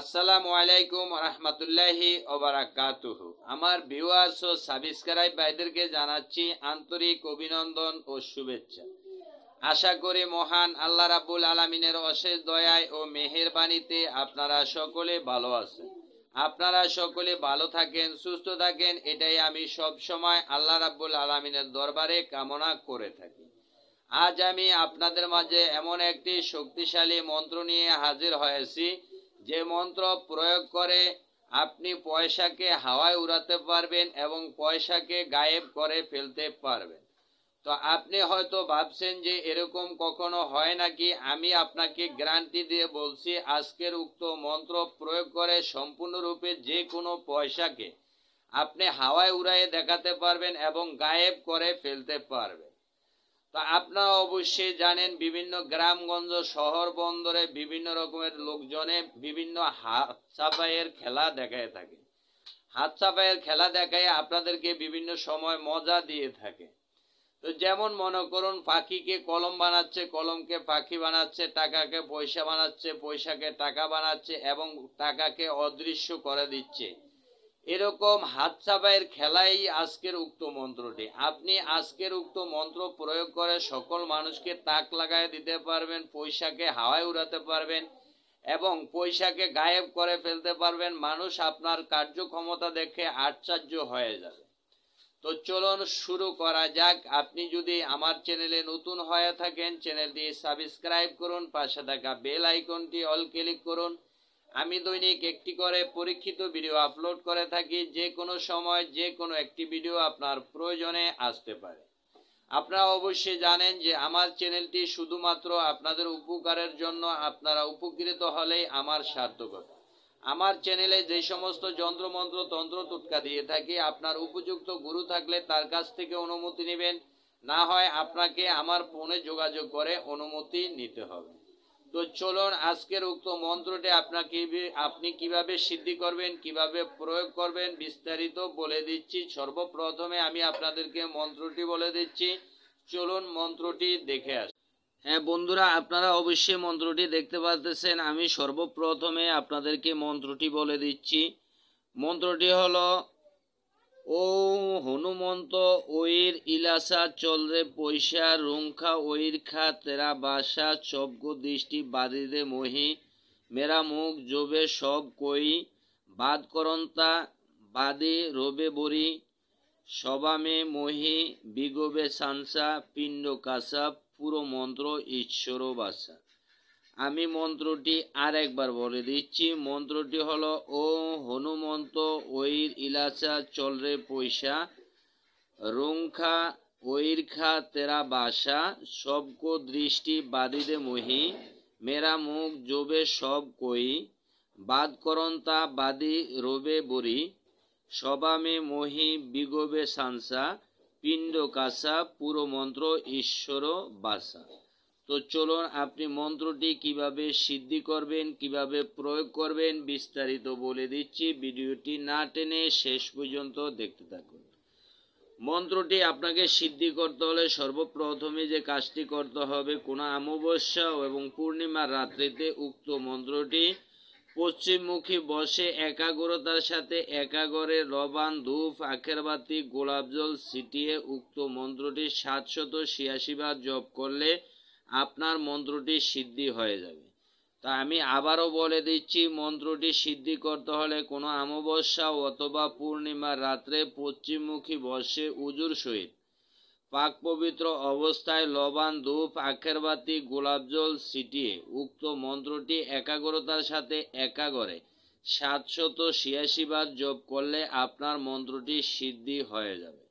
আসসালামু আলাইকুম রহমতুল্লাহি ওবরাকাতুহ আমার ভিউয়ার্স ও সাবস্ক্রাইব ভাইদেরকে জানাচ্ছি আন্তরিক অভিনন্দন ও শুভেচ্ছা আশা করি মহান আল্লাহ রাবুল আলমিনের অশেষ দয়ায় ও মেহেরবানিতে আপনারা সকলে ভালো আছেন আপনারা সকলে ভালো থাকেন সুস্থ থাকেন এটাই আমি সব সময় আল্লাহ রাব্বুল আলমিনের দরবারে কামনা করে থাকি আজ আমি আপনাদের মাঝে এমন একটি শক্তিশালী মন্ত্র নিয়ে হাজির হয়েছি যে মন্ত্র প্রয়োগ করে আপনি পয়সাকে হাওয়ায় উড়াতে পারবেন এবং পয়সাকে গায়েব করে ফেলতে পারবেন তো আপনি হয়তো ভাবছেন যে এরকম কখনো হয় নাকি আমি আপনাকে গ্যারান্টি দিয়ে বলছি আজকের উক্ত মন্ত্র প্রয়োগ করে সম্পূর্ণরূপে যে কোনো পয়সাকে আপনি হাওয়ায় উড়াইয়ে দেখাতে পারবেন এবং গায়েব করে ফেলতে পারবেন তো আপনারা অবশ্যই জানেন বিভিন্ন গ্রামগঞ্জ শহর বন্দরে বিভিন্ন রকমের লোকজনে বিভিন্ন হাত সাফাইয়ের খেলা দেখায় থাকে হাত সাফাইয়ের খেলা দেখায় আপনাদেরকে বিভিন্ন সময় মজা দিয়ে থাকে তো যেমন মনে করুন পাখিকে কলম বানাচ্ছে কলমকে পাখি বানাচ্ছে টাকাকে পয়সা বানাচ্ছে পয়সাকে টাকা বানাচ্ছে এবং টাকাকে অদৃশ্য করে দিচ্ছে এরকম হাত চাপায়ের খেলাই আজকের উক্ত মন্ত্রটি আপনি আজকের উক্ত মন্ত্র প্রয়োগ করে সকল মানুষকে তাক লাগায় দিতে পারবেন পয়সাকে হাওয়ায় উড়াতে পারবেন এবং পয়সাকে গায়েব করে ফেলতে পারবেন মানুষ আপনার কার্যক্ষমতা দেখে আশ্চর্য হয়ে যাবে তো চলুন শুরু করা যাক আপনি যদি আমার চ্যানেলে নতুন হয়ে থাকেন চ্যানেলটি সাবস্ক্রাইব করুন পাশে থাকা বেল আইকনটি অল ক্লিক করুন আমি দৈনিক একটি করে পরীক্ষিত ভিডিও আপলোড করে থাকি যে কোনো সময় যে কোনো একটি ভিডিও আপনার প্রয়োজনে আসতে পারে আপনারা অবশ্যই জানেন যে আমার চ্যানেলটি শুধুমাত্র আপনাদের উপকারের জন্য আপনারা উপকৃত হলেই আমার সার্থকতা আমার চ্যানেলে যে সমস্ত যন্ত্রমন্ত্র তন্ত্র টুটকা দিয়ে থাকি আপনার উপযুক্ত গুরু থাকলে তার কাছ থেকে অনুমতি নেবেন না হয় আপনাকে আমার ফোনে যোগাযোগ করে অনুমতি নিতে হবে তো চলুন আজকের উক্ত মন্ত্রটি আপনাকে আপনি কিভাবে সিদ্ধি করবেন কিভাবে প্রয়োগ করবেন বিস্তারিত বলে দিচ্ছি সর্বপ্রথমে আমি আপনাদেরকে মন্ত্রটি বলে দিচ্ছি চলুন মন্ত্রটি দেখে আস হ্যাঁ বন্ধুরা আপনারা অবশ্যই মন্ত্রটি দেখতে পাচ্ছেন আমি সর্বপ্রথমে আপনাদেরকে মন্ত্রটি বলে দিচ্ছি মন্ত্রটি হলো ও হনুমন্ত ওইর ইলাসা চলরে পয়সা রুংখা ওইর খা তেরা বাসা চবগ দৃষ্টি বাদিদে মহি মেরা মুখ জবে সব কই বাদ করন্তা বাদে রবে বরি সবামে মহি বিগবে সানসা পিণ্ড কাসা পুরো মন্ত্র ঈশ্বর বাসা আমি মন্ত্রটি আরেকবার বলে দিচ্ছি মন্ত্রটি হল ও হনুমন্ত ওইর ইলাচা চলরে পয়সা রুংখা ওইরখা তেরা বাসা সবকো দৃষ্টি বাদিদে মহি মেরা মুখ জোবে সব কই বাদ তা বাদি রোবে বরি সবামে মহি বিগবে সানসা পিণ্ড কাসা পুরো মন্ত্র ঈশ্বর বাসা তো চলুন আপনি মন্ত্রটি কিভাবে সিদ্ধি করবেন কিভাবে প্রয়োগ করবেন বিস্তারিত বলে দিচ্ছি ভিডিওটি না টেনে শেষ পর্যন্ত দেখতে থাকুন মন্ত্রটি আপনাকে সিদ্ধি করতে হলে সর্বপ্রথমে যে কাজটি করতে হবে কোনো অমাবস্যা এবং পূর্ণিমার রাত্রিতে উক্ত মন্ত্রটি পশ্চিমমুখী বসে একাগ্রতার সাথে একাগরে লবান ধূপ গোলাপ জল ছিটিয়ে উক্ত মন্ত্রটি সাতশত ছিয়াশি বার জপ করলে আপনার মন্ত্রটি সিদ্ধি হয়ে যাবে তা আমি আবারও বলে দিচ্ছি মন্ত্রটি সিদ্ধি করতে হলে কোনো অমাবস্যা অথবা পূর্ণিমা রাত্রে পশ্চিমমুখী বর্ষে উজুর সহিত পাক পবিত্র অবস্থায় লবণ ধূপ আখেরবাতি গোলাপ জল ছিটিয়ে উক্ত মন্ত্রটি একাগ্রতার সাথে একাগরে সাতশত ছিয়াশি বার জপ করলে আপনার মন্ত্রটি সিদ্ধি হয়ে যাবে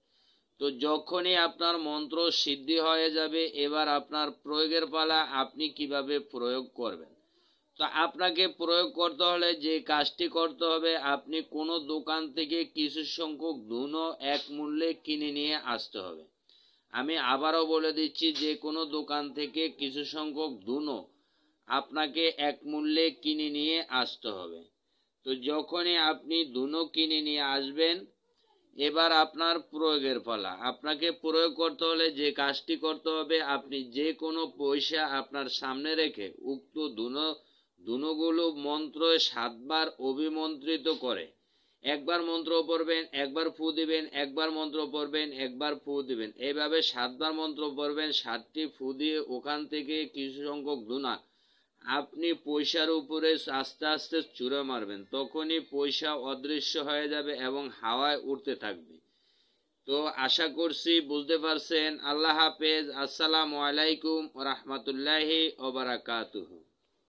তো যখনই আপনার মন্ত্র সিদ্ধি হয়ে যাবে এবার আপনার প্রয়োগের পালা আপনি কিভাবে প্রয়োগ করবেন তো আপনাকে প্রয়োগ করতে হলে যে কাজটি করতে হবে আপনি কোনো দোকান থেকে কিছু সংখ্যক ধুনো এক মূল্যে কিনে নিয়ে আসতে হবে আমি আবারও বলে দিচ্ছি যে কোনো দোকান থেকে কিছু সংখ্যক ধুনো আপনাকে এক মূল্যে কিনে নিয়ে আসতে হবে তো যখনই আপনি ধুনো কিনে নিয়ে আসবেন এবার আপনার প্রয়োগের পালা আপনাকে প্রয়োগ করতে হলে যে কাজটি করতে হবে আপনি যে কোনো পয়সা আপনার সামনে রেখে উক্ত দুনো দুনোগুলো মন্ত্র সাতবার অভিমন্ত্রিত করে একবার মন্ত্র পড়বেন একবার ফু দিবেন একবার মন্ত্র পড়বেন একবার ফু দিবেন এইভাবে সাতবার মন্ত্র পড়বেন সাতটি ফু দিয়ে ওখান থেকে কিছু সংখ্যক দুনা আপনি পয়সার উপরে আস্তে আস্তে চূড়া মারবেন তখনই পয়সা অদৃশ্য হয়ে যাবে এবং হাওয়ায় উঠতে থাকবে তো আশা করছি বুঝতে পারছেন আল্লাহ হাফেজ আসসালামু আলাইকুম রহমতুল্লাহি ওবরাকাতুহ